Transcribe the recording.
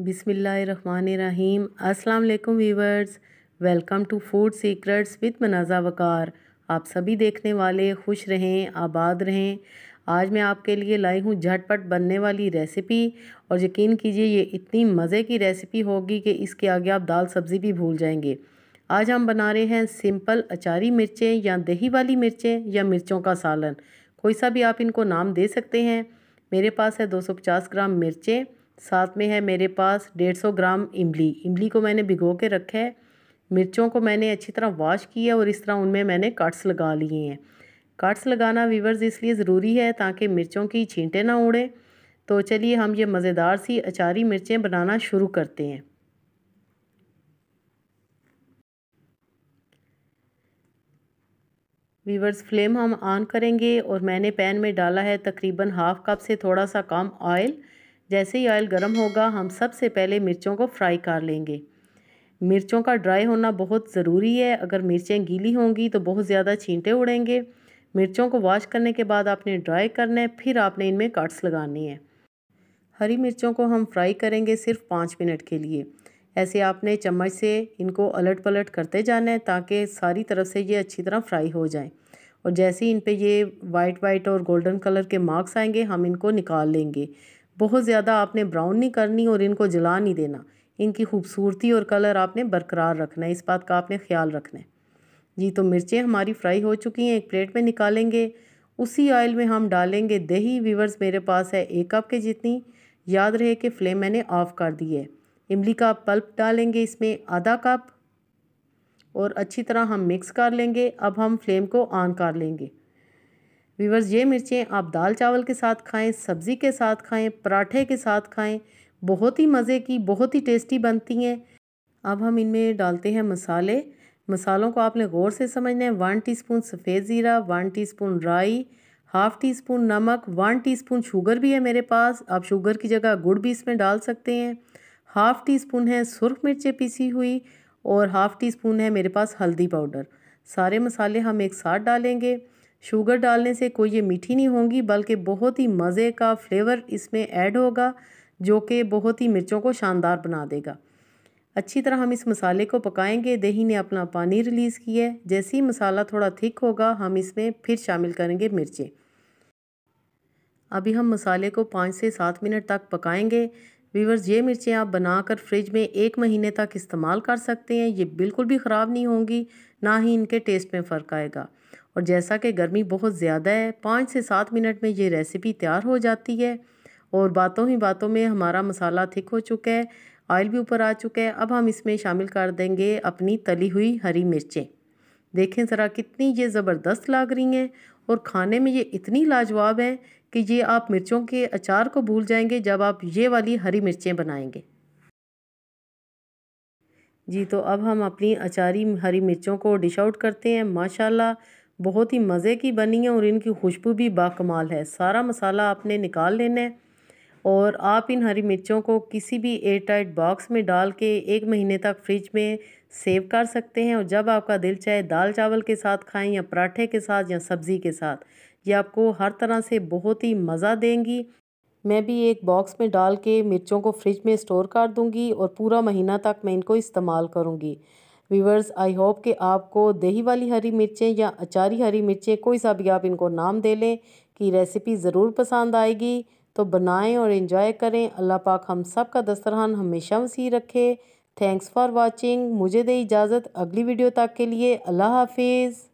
बिसमीम अस्सलाम viewers welcome to food secrets with Manaja Waqar आप सभी देखने वाले खुश रहें आबाद रहें आज मैं आपके लिए लाई हूँ झटपट बनने वाली रेसिपी और यकीन कीजिए ये इतनी मज़े की रेसिपी होगी कि इसके आगे आप दाल सब्ज़ी भी भूल जाएंगे आज हम बना रहे हैं सिंपल अचारी मिर्चें या दही वाली मिर्चें या मिर्चों का सालन कोई सा भी आप इनको नाम दे सकते हैं मेरे पास है 250 ग्राम मिर्चें साथ में है मेरे पास डेढ़ सौ ग्राम इमली इमली को मैंने भिगो के रखा है मिर्चों को मैंने अच्छी तरह वॉश किया है और इस तरह उनमें मैंने कट्स लगा लिए हैं कट्स लगाना वीवर्स इसलिए ज़रूरी है ताकि मिर्चों की छींटे ना उड़ें तो चलिए हम ये मज़ेदार सी अचारी मिर्चें बनाना शुरू करते हैं वीवर्स फ्लेम हम ऑन करेंगे और मैंने पैन में डाला है तकरीबन हाफ़ कप से थोड़ा सा कम ऑयल जैसे ही ऑयल गर्म होगा हम सबसे पहले मिर्चों को फ्राई कर लेंगे मिर्चों का ड्राई होना बहुत ज़रूरी है अगर मिर्चें गीली होंगी तो बहुत ज़्यादा छींटे उड़ेंगे मिर्चों को वॉश करने के बाद आपने ड्राई करना है फिर आपने इनमें कट्स लगानी है हरी मिर्चों को हम फ्राई करेंगे सिर्फ पाँच मिनट के लिए ऐसे आपने चम्मच से इनको अलट पलट करते जाना है ताकि सारी तरफ से ये अच्छी तरह फ्राई हो जाए और जैसे ही इन पर ये वाइट वाइट और गोल्डन कलर के मार्क्स आएंगे हम इनको निकाल लेंगे बहुत ज़्यादा आपने ब्राउन नहीं करनी और इनको जला नहीं देना इनकी खूबसूरती और कलर आपने बरकरार रखना है इस बात का आपने ख्याल रखना है जी तो मिर्चें हमारी फ्राई हो चुकी हैं एक प्लेट में निकालेंगे उसी ऑयल में हम डालेंगे दही वीवर्स मेरे पास है एक कप के जितनी याद रहे कि फ्लेम मैंने ऑफ़ कर दी है इमली का पल्प डालेंगे इसमें आधा कप और अच्छी तरह हम मिक्स कर लेंगे अब हम फ्लेम को ऑन कर लेंगे वीवर्स ये मिर्चें आप दाल चावल के साथ खाएं सब्ज़ी के साथ खाएं पराठे के साथ खाएं बहुत ही मज़े की बहुत ही टेस्टी बनती हैं अब हम इनमें डालते हैं मसाले मसालों को आपने गौर से समझना है वन टीस्पून सफ़ेद ज़ीरा वन टीस्पून राई हाफ़ टी स्पून नमक वन टीस्पून शुगर भी है मेरे पास आप शुगर की जगह गुड़ भी इसमें डाल सकते हैं हाफ़ टी स्पून है सुरख मिर्चें पीसी हुई और हाफ़ टी स्पून है मेरे पास हल्दी पाउडर सारे मसाले हम एक साथ डालेंगे शुगर डालने से कोई ये मीठी नहीं होंगी बल्कि बहुत ही मज़े का फ्लेवर इसमें ऐड होगा जो कि बहुत ही मिर्चों को शानदार बना देगा अच्छी तरह हम इस मसाले को पकाएंगे दही ने अपना पानी रिलीज़ किया है जैसे ही मसाला थोड़ा थिक होगा हम इसमें फिर शामिल करेंगे मिर्चें अभी हम मसाले को पाँच से सात मिनट तक पकाएंगे वीवर्स ये मिर्चें आप बनाकर फ्रिज में एक महीने तक इस्तेमाल कर सकते हैं ये बिल्कुल भी ख़राब नहीं होंगी ना ही इनके टेस्ट में फ़र्क आएगा और जैसा कि गर्मी बहुत ज़्यादा है पाँच से सात मिनट में ये रेसिपी तैयार हो जाती है और बातों ही बातों में हमारा मसाला थिक हो चुका है ऑयल भी ऊपर आ चुका है अब हम इसमें शामिल कर देंगे अपनी तली हुई हरी मिर्चें देखें ज़रा कितनी ये ज़बरदस्त लाग रही हैं और खाने में ये इतनी लाजवाब हैं कि ये आप मिर्चों के अचार को भूल जाएंगे जब आप ये वाली हरी मिर्चें बनाएंगे जी तो अब हम अपनी अचारी हरी मिर्चों को डिश आउट करते हैं माशाल्लाह बहुत ही मज़े की बनी है और इनकी खुशबू भी बाकमाल है सारा मसाला आपने निकाल लेना है और आप इन हरी मिर्चों को किसी भी एयर टाइट बॉक्स में डाल के एक महीने तक फ्रिज में सेव कर सकते हैं और जब आपका दिल चाहे दाल चावल के साथ खाएं या पराठे के साथ या सब्ज़ी के साथ ये आपको हर तरह से बहुत ही मज़ा देंगी मैं भी एक बॉक्स में डाल के मिर्चों को फ्रिज में स्टोर कर दूँगी और पूरा महीना तक मैं इनको इस्तेमाल करूँगी व्यूवर्स आई होप कि आपको दही वाली हरी मिर्चें या अचारी हरी मिर्चें कोई सा भी आप इनको नाम दे लें कि रेसिपी ज़रूर पसंद आएगी तो बनाएं और इन्जॉय करें अल्लाह पाक हम सब का दस्तरहान हमेशा वसी रखे थैंक्स फॉर वाचिंग मुझे दे इजाज़त अगली वीडियो तक के लिए अल्लाह हाफिज़